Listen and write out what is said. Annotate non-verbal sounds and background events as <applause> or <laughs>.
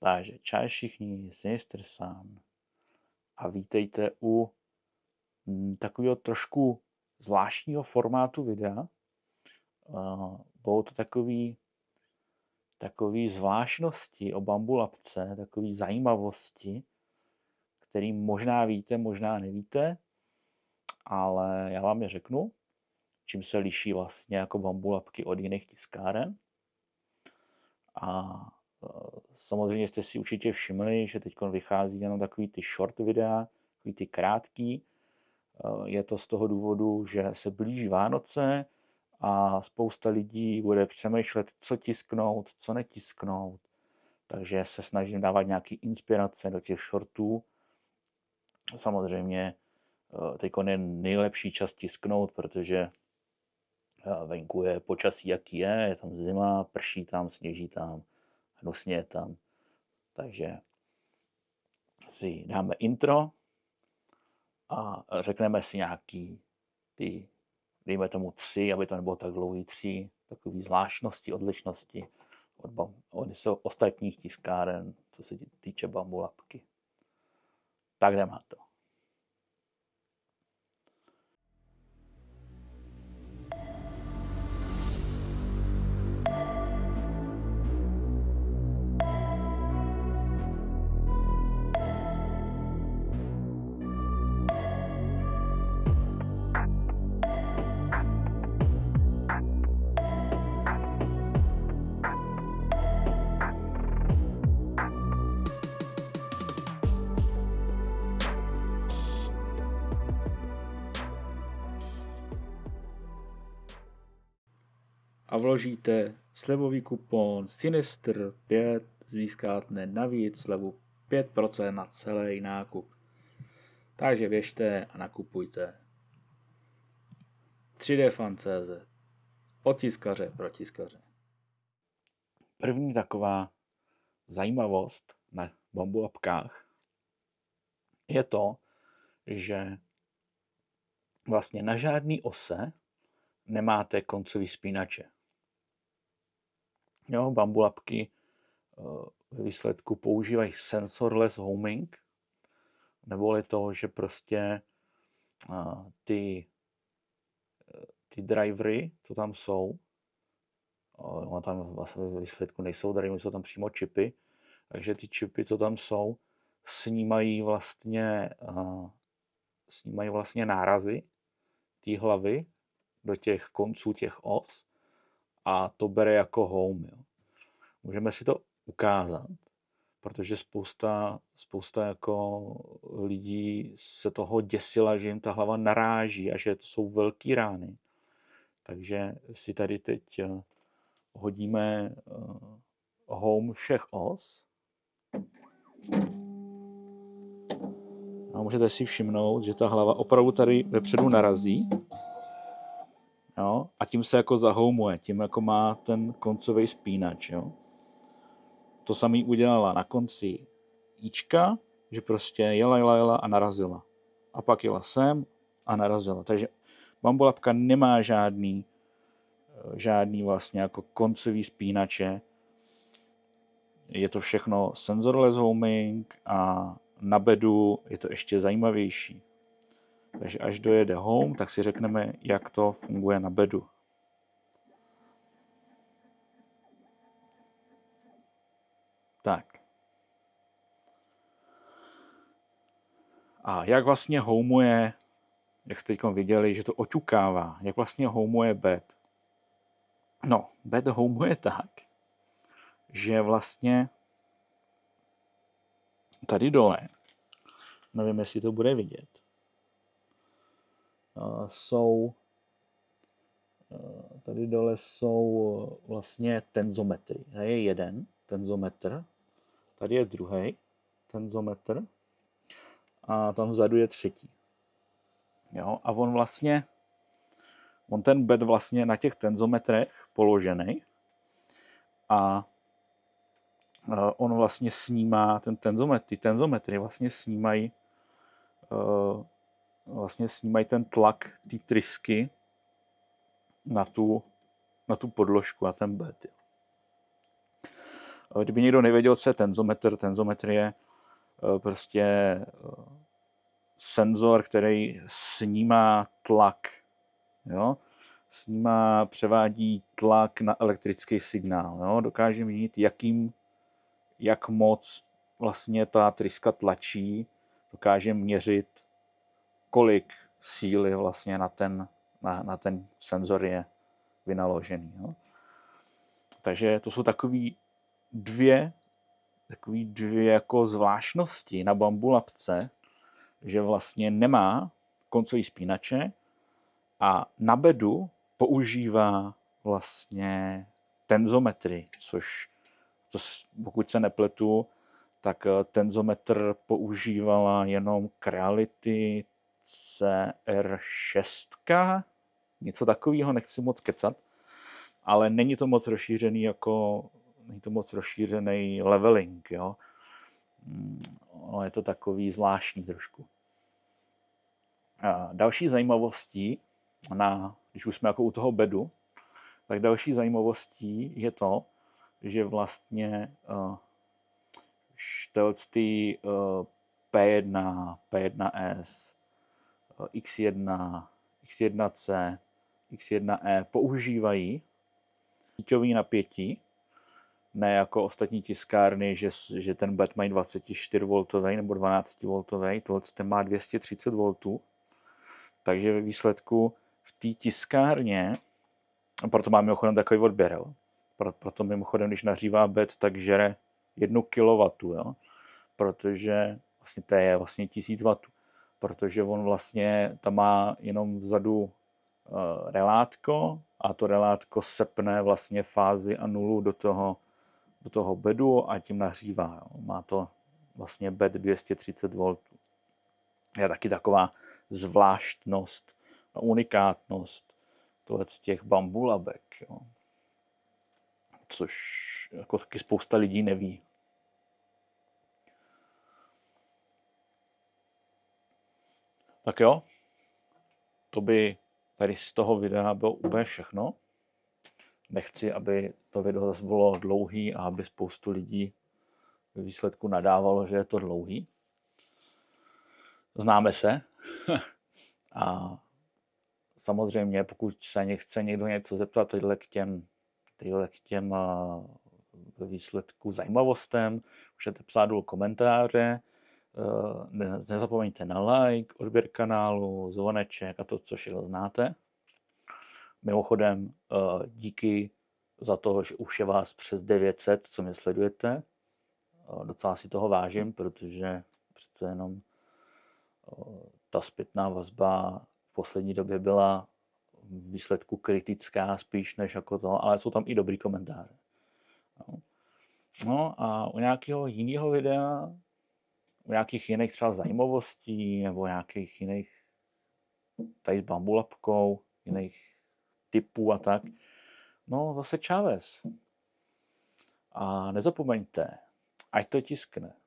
Takže čaj všichni, sestr sám. A vítejte u mm, takového trošku zvláštního formátu videa. Eh, Bylo to takový, takový zvláštnosti o bambulapce, takový zajímavosti, který možná víte, možná nevíte, ale já vám je řeknu, čím se liší vlastně jako bambulapky od jiných tiskáren. A Samozřejmě jste si určitě všimli, že teď vychází jenom takový ty short videa, takový ty krátký. Je to z toho důvodu, že se blíží Vánoce a spousta lidí bude přemýšlet, co tisknout, co netisknout. Takže se snažím dávat nějaké inspirace do těch shortů. Samozřejmě eh, teď je nejlepší čas tisknout, protože eh, venku je počasí, jaký je, je tam zima, prší tam, sněží tam, hnusně je tam. Takže si dáme intro a řekneme si nějaký ty, dejme tomu tři, aby to nebylo tak dlouhý, tři takové zvláštnosti, odlišnosti od, bam, od ostatních tiskáren, co se týče bambulapky. Tak jdeme na to. a vložíte slevový kupon Sinister 5, získáte navíc slevu 5% na celý nákup. Takže běžte a nakupujte. 3D Fan.cz Otiskaře pro tiskaře. První taková zajímavost na bombulapkách je to, že vlastně na žádný ose nemáte koncový spínače. Jo, bambulapky eh, ve výsledku používají sensorless homing, neboli to, že prostě eh, ty, eh, ty drivery, co tam jsou, no tam vlastně ve výsledku nejsou drivery, jsou tam přímo čipy, takže ty čipy, co tam jsou, snímají vlastně, snímají vlastně nárazy té hlavy do těch konců těch os a to bere jako home. Jo. Můžeme si to ukázat, protože spousta, spousta jako lidí se toho děsila, že jim ta hlava naráží a že to jsou velké rány. Takže si tady teď eh, hodíme eh, home všech os. A můžete si všimnout, že ta hlava opravdu tady vepředu narazí. A tím se jako zahoumuje, tím jako má ten koncový spínač, jo? To samý udělala na konci Ička, že prostě jela, jela, jela a narazila. A pak jela sem a narazila. Takže bambulapka nemá žádný, eh, žádný vlastně jako koncový spínače. Je to všechno senzorless homing a na bedu je to ještě zajímavější. Takže až dojede home, tak si řekneme, jak to funguje na bedu. Tak. A jak vlastně homeuje? jak jste teď viděli, že to oťukává, jak vlastně homeuje bed? No, bed homeuje tak, že vlastně tady dole, nevím, jestli to bude vidět, Eh, jsou eh, tady dole jsou eh, vlastně tenzometry. Tady je jeden tenzometr, tady je druhý tenzometr a tam vzadu je třetí. Jo, a on vlastně, on ten bed vlastně na těch tenzometrech položený a on vlastně snímá, ten tenzometr, ty tenzometry vlastně snímají vlastně snímají ten tlak té trysky na tu, na tu podložku, na ten bed. Kdyby někdo nevěděl, co je tenzometr, tenzometr je eh, prostě eh, senzor, který snímá tlak. Jo? Snímá, převádí tlak na elektrický signál. Jo? Dokáže měnit, jakým, jak moc vlastně ta tryska tlačí, dokáže měřit kolik síly vlastně na ten, na, na ten senzor je vynaložený. Jo. Takže to jsou takové dvě, takový dvě jako zvláštnosti na bambulapce, že vlastně nemá koncový spínače a na bedu používá vlastně tenzometry, což, co, pokud se nepletu, tak tenzometr používala jenom Creality, CR6, něco takového, nechci moc kecat, ale není to moc rozšířený jako, není to moc rozšířený leveling, jo. Ono mm, je to takový zvláštní trošku. A další zajímavostí, na, když už jsme jako u toho bedu, tak další zajímavostí je to, že vlastně uh, eh, štelctý uh, eh, P1, P1S, X1, X1C, X1E používají síťový napětí, ne jako ostatní tiskárny, že, že ten bed mají 24V nebo 12V, tohle ten má 230V, takže ve výsledku v té tiskárně, a proto mám mimochodem takový Pro, proto mimochodem, když nařívá bed, tak žere 1 kW, jo? protože vlastně to je vlastně 1000 W protože on vlastně tam má jenom vzadu eh, relátko a to relátko sepne vlastně fázi a nulu do toho, do toho bedu a tím nahřívá. Jo. Má to vlastně bed 230 V. Je taky taková zvláštnost a unikátnost tohle z těch bambulabek. Jo. Což jako taky spousta lidí neví, Tak jo, to by tady z toho videa bylo úplně všechno. Nechci, aby to video zase bylo dlouhý a aby spoustu lidí ve výsledku nadávalo, že je to dlouhý. Známe se. <laughs> a samozřejmě, pokud se chce někdo něco zeptat k těm, k těm eh, výsledku zajímavostem, můžete psát do komentáře. Eh, nezapomeňte na like, odběr kanálu, zvoneček a to, co všechno znáte. Mimochodem, eh, díky za to, že už je vás přes 900, co mě sledujete. Eh, docela si toho vážím, protože přece jenom ta zpětná vazba v poslední době byla v výsledku kritická spíš než jako to, ale jsou tam i dobrý komentáře. No. no a u nějakého jiného videa nějakých jiných třeba zajímavostí nebo nějakých jiných tady s bambulapkou, jiných typů a tak. No zase Chávez. A nezapomeňte, ať to tiskne.